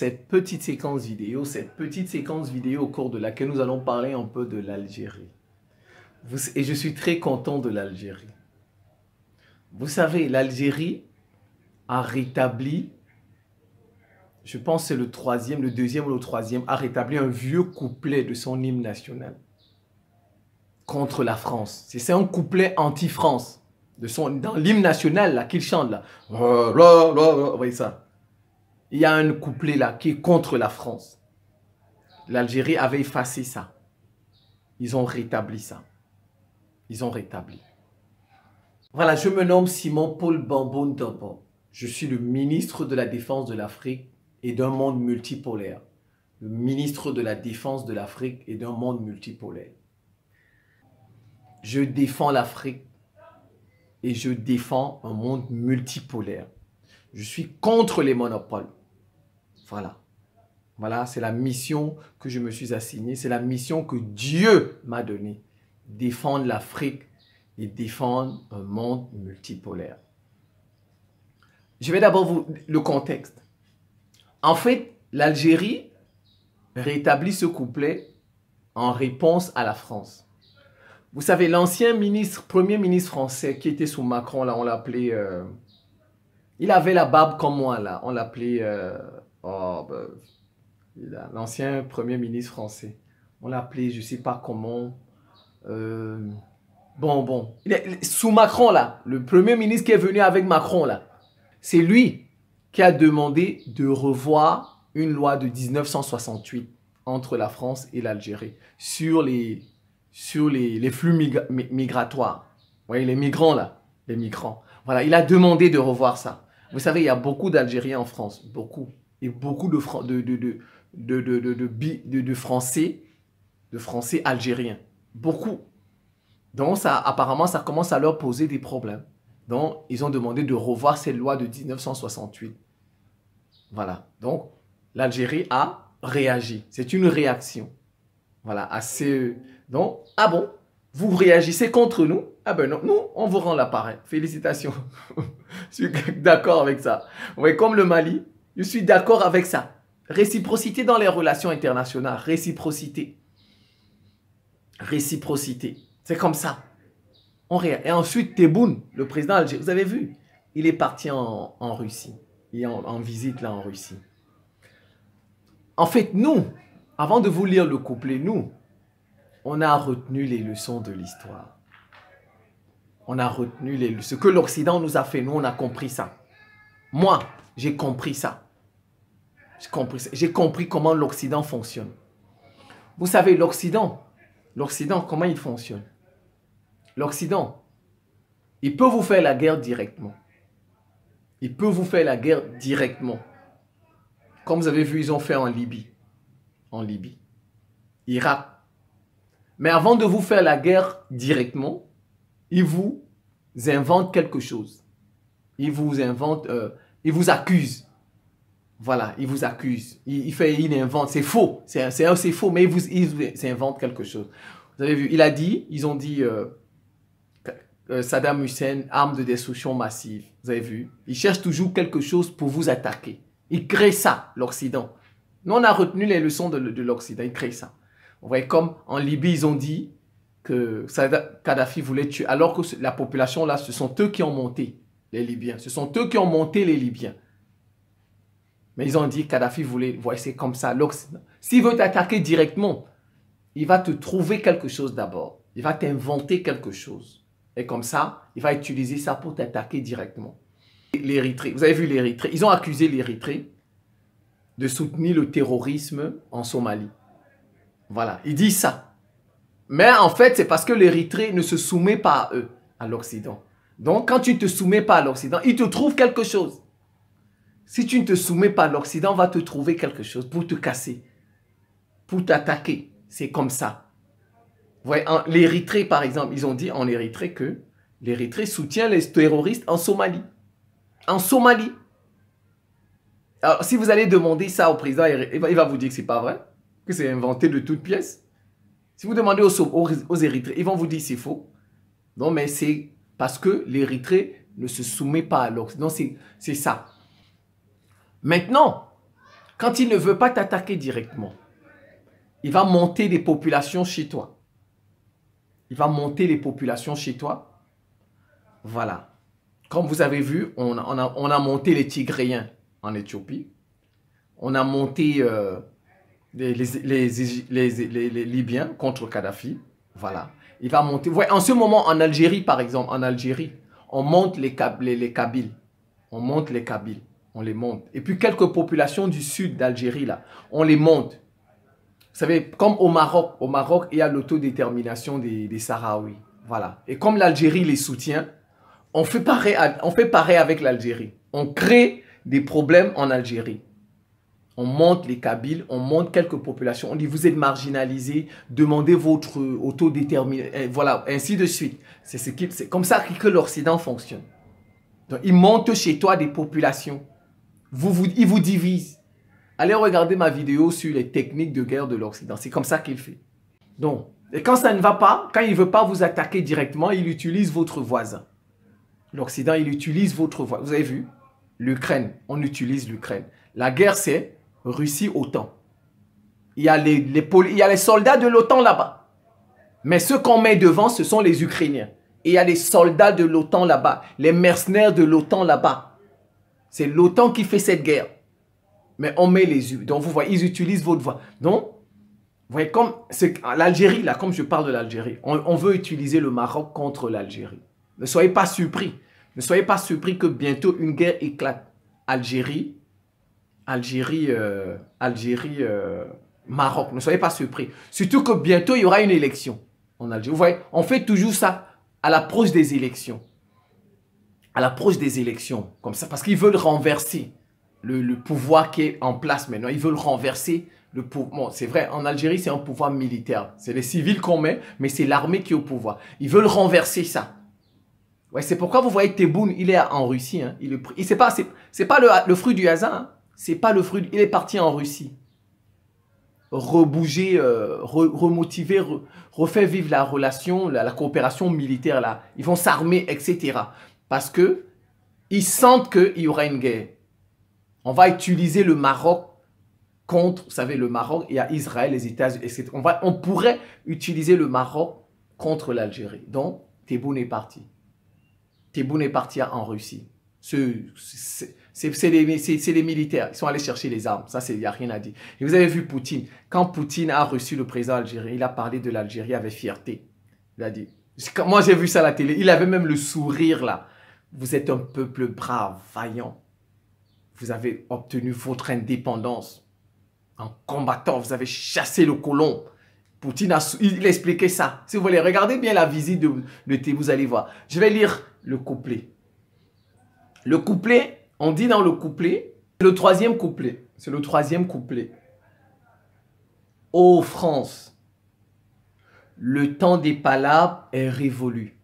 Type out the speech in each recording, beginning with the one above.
cette petite séquence vidéo, cette petite séquence vidéo au cours de laquelle nous allons parler un peu de l'Algérie. Et je suis très content de l'Algérie. Vous savez, l'Algérie a rétabli, je pense c'est le troisième, le deuxième ou le troisième, a rétabli un vieux couplet de son hymne national contre la France. C'est un couplet anti-France. De son, dans l'hymne national là qu'il chante là. Vous voyez ça il y a un couplet là qui est contre la France. L'Algérie avait effacé ça. Ils ont rétabli ça. Ils ont rétabli. Voilà, je me nomme Simon Paul Bambon dampon Je suis le ministre de la Défense de l'Afrique et d'un monde multipolaire. Le ministre de la Défense de l'Afrique et d'un monde multipolaire. Je défends l'Afrique et je défends un monde multipolaire. Je suis contre les monopoles. Voilà. Voilà, c'est la mission que je me suis assignée, c'est la mission que Dieu m'a donnée. Défendre l'Afrique et défendre un monde multipolaire. Je vais d'abord vous le contexte. En fait, l'Algérie rétablit ce couplet en réponse à la France. Vous savez, l'ancien ministre, premier ministre français qui était sous Macron, là, on l'appelait. Euh, il avait la barbe comme moi, là. On l'appelait. Euh, Oh, ben, l'ancien premier ministre français. On l'appelait, je ne sais pas comment. Euh, bon, bon. sous Macron, là. Le premier ministre qui est venu avec Macron, là. C'est lui qui a demandé de revoir une loi de 1968 entre la France et l'Algérie sur les, sur les, flux migratoires. Vous voyez, les migrants, là. Les migrants. Voilà, il a demandé de revoir ça. Vous savez, il y a beaucoup d'Algériens en France. Beaucoup et beaucoup de, de, de, Français, de Français algériens. Beaucoup. Donc, ça, apparemment, ça commence à leur poser des problèmes. Donc, ils ont demandé de revoir cette loi de 1968. Voilà. Donc, l'Algérie a réagi. C'est une réaction. Voilà. À euh, Donc, ah bon, vous réagissez contre nous Ah ben non, nous, on vous rend l'appareil. Félicitations. Je suis d'accord avec ça. Vous voyez, comme le Mali, je suis d'accord avec ça. Réciprocité dans les relations internationales. Réciprocité. Réciprocité. C'est comme ça. On Et ensuite, Tebboune, le président algérien, vous avez vu, il est parti en, Russie. Il est en, visite là en Russie. En fait, nous, avant de vous lire le couplet, nous, on a retenu les leçons de l'histoire. On a retenu les, ce que l'Occident nous a fait. Nous, on a compris ça. Moi, j'ai compris ça. J'ai compris, comment l'Occident fonctionne. Vous savez, l'Occident, l'Occident, comment il fonctionne L'Occident, il peut vous faire la guerre directement. Il peut vous faire la guerre directement. Comme vous avez vu, ils ont fait en Libye. En Libye. Irak. Mais avant de vous faire la guerre directement, ils vous inventent quelque chose. Ils vous inventent, euh, ils vous accusent voilà, il vous accuse. Il, fait, invente. C'est faux. C'est, c'est, faux, mais il vous, invente quelque chose. Vous avez vu, il a dit, ils ont dit euh, euh, Saddam Hussein, arme de destruction massive. Vous avez vu, il cherche toujours quelque chose pour vous attaquer. il crée ça, l'Occident. Nous, on a retenu les leçons de, l'Occident. il crée ça. Vous voyez, comme en Libye, ils ont dit que Kadhafi voulait tuer, alors que la population là, ce sont eux qui ont monté les Libyens. Ce sont eux qui ont monté les Libyens. Mais ils ont dit Kadhafi voulait, voici comme ça l'Occident. S'il veut t'attaquer directement, il va te trouver quelque chose d'abord. Il va t'inventer quelque chose. Et comme ça, il va utiliser ça pour t'attaquer directement. L'Érythrée, vous avez vu l'Érythrée, ils ont accusé l'Érythrée de soutenir le terrorisme en Somalie. Voilà, ils disent ça. Mais en fait, c'est parce que l'Érythrée ne se soumet pas à eux, à l'Occident. Donc, quand tu ne te soumets pas à l'Occident, ils te trouvent quelque chose. Si tu ne te soumets pas, l'Occident va te trouver quelque chose pour te casser, pour t'attaquer. C'est comme ça. Ouais, L'Érythrée, par exemple, ils ont dit en Érythrée que l'Érythrée soutient les terroristes en Somalie. En Somalie. Alors, si vous allez demander ça au président, il va vous dire que c'est pas vrai, que c'est inventé de toutes pièces. Si vous demandez aux, aux, ils vont vous dire c'est faux. Non, mais c'est parce que l'Érythrée ne se soumet pas à l'Occident. c'est ça. Maintenant, quand il ne veut pas t'attaquer directement, il va monter des populations chez toi. Il va monter les populations chez toi. Voilà. Comme vous avez vu, on, a, monté les Tigréens en Éthiopie. On a monté euh, les, Libyens contre Kadhafi. Voilà. Il va monter. en ce moment, en Algérie, par exemple, en Algérie, on monte les, les Kabyles. On monte les Kabyles. On les monte. Et puis quelques populations du sud d'Algérie, là, on les monte. Vous savez, comme au Maroc, au Maroc, il y a l'autodétermination des, des Sahraouis. Voilà. Et comme l'Algérie les soutient, on fait pareil, on fait pareil avec l'Algérie. On crée des problèmes en Algérie. On monte les Kabyles, on monte quelques populations, on dit vous êtes marginalisés, demandez votre autodétermination, voilà, ainsi de suite. C'est ce comme ça que l'Occident fonctionne. Donc, ils montent chez toi des populations vous, il vous divise. Allez regarder ma vidéo sur les techniques de guerre de l'Occident. C'est comme ça qu'il fait. Donc, et quand ça ne va pas, quand il ne veut pas vous attaquer directement, il utilise votre voisin. L'Occident, il utilise votre voisin. Vous avez vu L'Ukraine, on utilise l'Ukraine. La guerre, c'est Russie-OTAN. Il, y a les, il y a les soldats de l'OTAN là-bas. Mais ceux qu'on met devant, ce sont les Ukrainiens. il y a les soldats de l'OTAN là-bas, les mercenaires de l'OTAN là-bas. C'est l'OTAN qui fait cette guerre. Mais on met les... yeux. Donc, vous voyez, ils utilisent votre voix. Donc, vous voyez, comme l'Algérie, là, comme je parle de l'Algérie, on, veut utiliser le Maroc contre l'Algérie. Ne soyez pas surpris. Ne soyez pas surpris que bientôt une guerre éclate. Algérie, Algérie, euh, Algérie, euh, Maroc. Ne soyez pas surpris. Surtout que bientôt, il y aura une élection en Algérie. Vous voyez, on fait toujours ça à l'approche des élections à l'approche des élections, comme ça, parce qu'ils veulent renverser le, pouvoir qui est en place maintenant. Ils veulent renverser le pouvoir. c'est vrai, en Algérie, c'est un pouvoir militaire. C'est les civils qu'on met, mais c'est l'armée qui est au pouvoir. Ils veulent renverser ça. Ouais, c'est pourquoi vous voyez Tebboune, il est en Russie. Hein. Il c'est pas, hein. c'est, pas le, fruit du hasard. C'est pas le fruit. Il est parti en Russie. Rebouger, euh, remotiver, refaire vivre la relation, la, la coopération militaire là. Ils vont s'armer, etc. Parce que ils sentent qu'il y aura une guerre. On va utiliser le Maroc contre, vous savez, le Maroc, il y a Israël, les États-Unis, etc. On, va, on pourrait utiliser le Maroc contre l'Algérie. Donc, Tebboune est parti. Tebboune est parti en Russie. C'est les militaires. Ils sont allés chercher les armes. Ça, il n'y a rien à dire. Et vous avez vu Poutine. Quand Poutine a reçu le président algérien, il a parlé de l'Algérie avec fierté. Il a dit. Moi, j'ai vu ça à la télé. Il avait même le sourire là. Vous êtes un peuple brave, vaillant. Vous avez obtenu votre indépendance. En combattant, vous avez chassé le colon. Poutine, a, expliqué ça. Si vous voulez, regardez bien la visite de, de thé, vous allez voir. Je vais lire le couplet. Le couplet, on dit dans le couplet, le troisième couplet. C'est le troisième couplet. Ô France, le temps des palabres est révolu.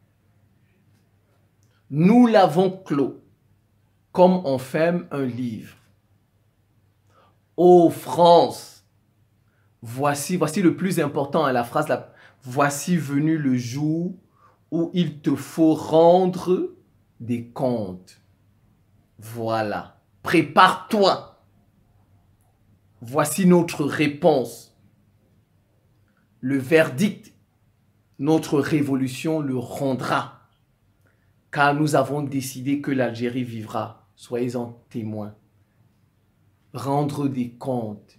Nous l'avons clos, comme on ferme un livre. Ô oh France, voici, voici le plus important à la phrase, voici venu le jour où il te faut rendre des comptes. Voilà, prépare-toi. Voici notre réponse. Le verdict, notre révolution le rendra car nous avons décidé que l'Algérie vivra. Soyez-en témoins. Rendre des comptes.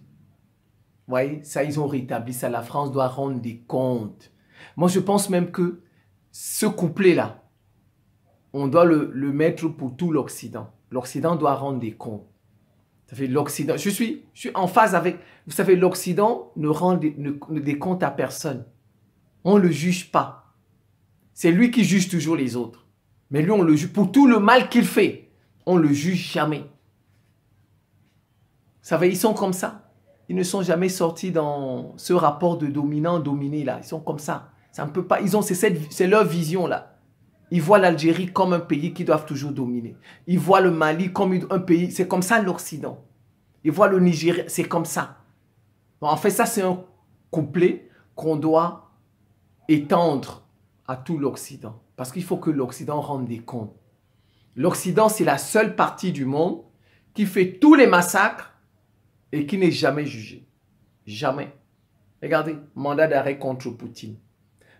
Vous voyez, ça, ils ont rétabli ça. La France doit rendre des comptes. Moi, je pense même que ce couplet-là, on doit le, mettre pour tout l'Occident. L'Occident doit rendre des comptes. Ça fait l'Occident. Je suis, en phase avec. Vous savez, l'Occident ne rend ne, des comptes à personne. On ne le juge pas. C'est lui qui juge toujours les autres. Mais lui, on le juge pour tout le mal qu'il fait. On le juge jamais. Ça va, ils sont comme ça. Ils ne sont jamais sortis dans ce rapport de dominant-dominé là. Ils sont comme ça. Ça ne peut pas. Ils ont c'est leur vision là. Ils voient l'Algérie comme un pays qui doivent toujours dominer. Ils voient le Mali comme un pays. C'est comme ça l'Occident. Ils voient le Niger. C'est comme ça. en fait, ça c'est un couplet qu'on doit étendre à tout l'Occident. Parce qu'il faut que l'Occident rende des comptes. L'Occident, c'est la seule partie du monde qui fait tous les massacres et qui n'est jamais jugée. Jamais. Regardez, mandat d'arrêt contre Poutine.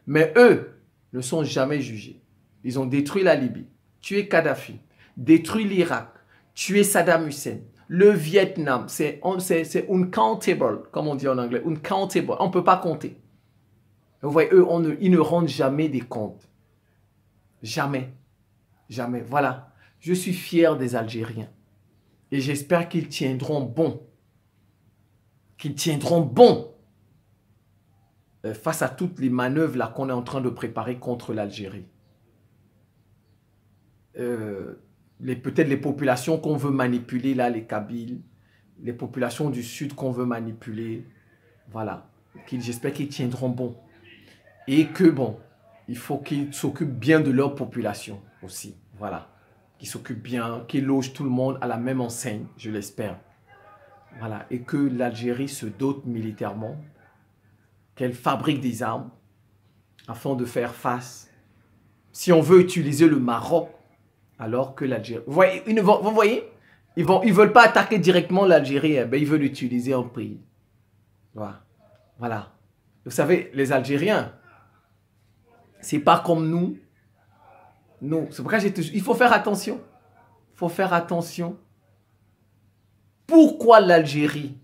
Mais eux ne sont jamais jugés. Ils ont détruit la Libye, tué Kadhafi, détruit l'Irak, tué Saddam Hussein, le Vietnam. C'est uncountable, comme on dit en anglais. un countable. On ne peut pas compter. Vous voyez, eux, on ils ne rendent jamais des comptes. Jamais. Jamais. Voilà. Je suis fier des Algériens. Et j'espère qu'ils tiendront bon. Qu'ils tiendront bon euh, face à toutes les manœuvres qu'on est en train de préparer contre l'Algérie. Euh, peut-être les populations qu'on veut manipuler là, les Kabyles, les populations du Sud qu'on veut manipuler, voilà. J'espère qu'ils tiendront bon et que bon, il faut qu'ils s'occupent bien de leur population aussi. Voilà. Qu'ils s'occupent bien, qu'ils logent tout le monde à la même enseigne, je l'espère. Voilà. Et que l'Algérie se dote militairement, qu'elle fabrique des armes afin de faire face. Si on veut utiliser le Maroc, alors que l'Algérie. Vous voyez, ils ne ils veulent pas attaquer directement l'Algérie, eh ben, ils veulent l'utiliser en prix. voilà. Vous savez, les Algériens, c'est pas comme nous. Non, c'est pourquoi Il faut faire attention. Il faut faire attention. Pourquoi l'Algérie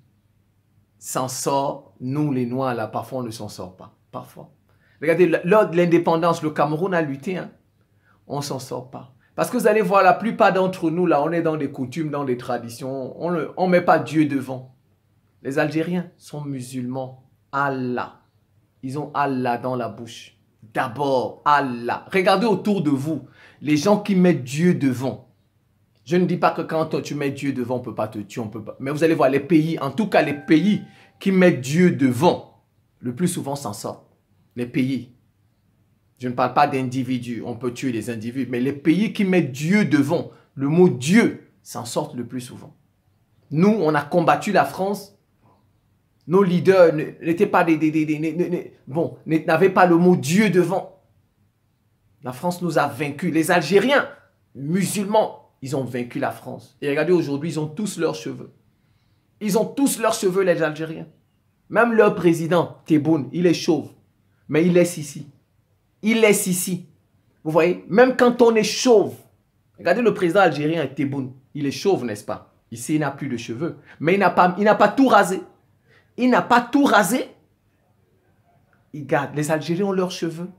s'en sort Nous, les Noirs, là, parfois, on ne s'en sort pas. Parfois. Regardez, lors de l'indépendance, le Cameroun a lutté. Hein. On ne s'en sort pas. Parce que vous allez voir, la plupart d'entre nous, là, on est dans des coutumes, dans des traditions. On ne on met pas Dieu devant. Les Algériens sont musulmans. Allah. Ils ont Allah dans la bouche d'abord Allah. Regardez autour de vous, les gens qui mettent Dieu devant. Je ne dis pas que quand tu mets Dieu devant, on ne peut pas te tuer, on peut pas. Mais vous allez voir les pays, en tout cas les pays qui mettent Dieu devant, le plus souvent s'en sortent. Les pays. Je ne parle pas d'individus, on peut tuer les individus, mais les pays qui mettent Dieu devant, le mot Dieu, s'en sortent le plus souvent. Nous, on a combattu la France nos leaders n'étaient pas des, des, des, des bon, n'avaient pas le mot Dieu devant. La France nous a vaincus. Les Algériens, musulmans, ils ont vaincu la France. Et regardez aujourd'hui, ils ont tous leurs cheveux. Ils ont tous leurs cheveux, les Algériens. Même leur président, Tebboune, il est chauve. Mais il laisse ici. Il laisse ici. Vous voyez, même quand on est chauve, regardez le président algérien, Tebboune, il est chauve, n'est-ce pas Ici, il n'a plus de cheveux. Mais il n'a pas, pas tout rasé il n'a pas tout rasé. Il garde. Les Algériens ont leurs cheveux.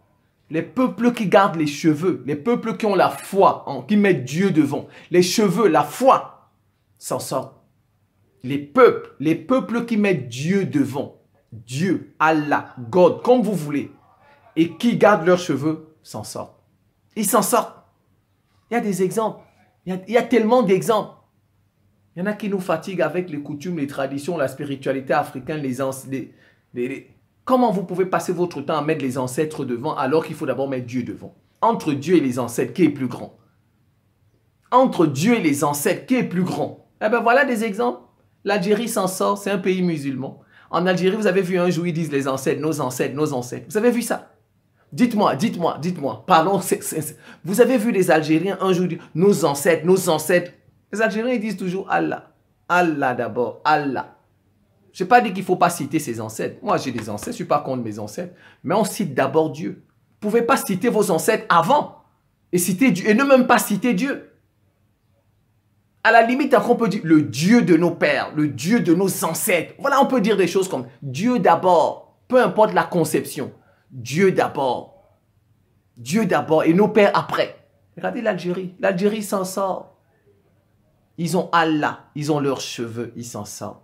Les peuples qui gardent les cheveux, les peuples qui ont la foi, qui mettent Dieu devant, les cheveux, la foi, s'en sortent. Les peuples, les peuples qui mettent Dieu devant, Dieu, Allah, God, comme vous voulez, et qui gardent leurs cheveux, s'en sortent. Ils s'en sortent. Il y a des exemples. il y a tellement d'exemples. Il y en a qui nous fatiguent avec les coutumes, les traditions, la spiritualité africaine, les, ancêtres. Comment vous pouvez passer votre temps à mettre les ancêtres devant alors qu'il faut d'abord mettre Dieu devant Entre Dieu et les ancêtres, qui est plus grand Entre Dieu et les ancêtres, qui est plus grand Eh bien voilà des exemples. L'Algérie s'en sort, c'est un pays musulman. En Algérie, vous avez vu un jour, ils disent les ancêtres, nos ancêtres, nos ancêtres. Vous avez vu ça Dites-moi, dites-moi, dites-moi. Parlons. Vous avez vu les Algériens un jour dire nos ancêtres, nos ancêtres. Les Algériens, ils disent toujours Allah. Allah d'abord, Allah. Je n'ai pas dit qu'il ne faut pas citer ses ancêtres. Moi, j'ai des ancêtres, je ne suis pas contre mes ancêtres. Mais on cite d'abord Dieu. Vous ne pouvez pas citer vos ancêtres avant et, citer Dieu, et ne même pas citer Dieu. À la limite, on peut dire le Dieu de nos pères, le Dieu de nos ancêtres. Voilà, on peut dire des choses comme Dieu d'abord, peu importe la conception. Dieu d'abord. Dieu d'abord et nos pères après. Regardez l'Algérie. L'Algérie s'en sort. Ils ont Allah, ils ont leurs cheveux, ils s'en sortent.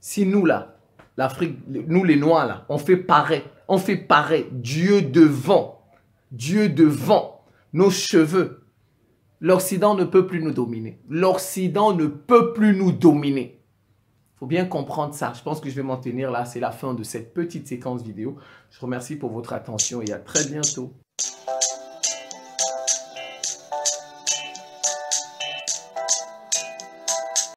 Si nous là, l'Afrique, nous les Noirs là, on fait pareil, on fait pareil. Dieu devant, Dieu devant nos cheveux. L'Occident ne peut plus nous dominer. L'Occident ne peut plus nous dominer. Il faut bien comprendre ça. Je pense que je vais m'en tenir là. C'est la fin de cette petite séquence vidéo. Je vous remercie pour votre attention et à très bientôt.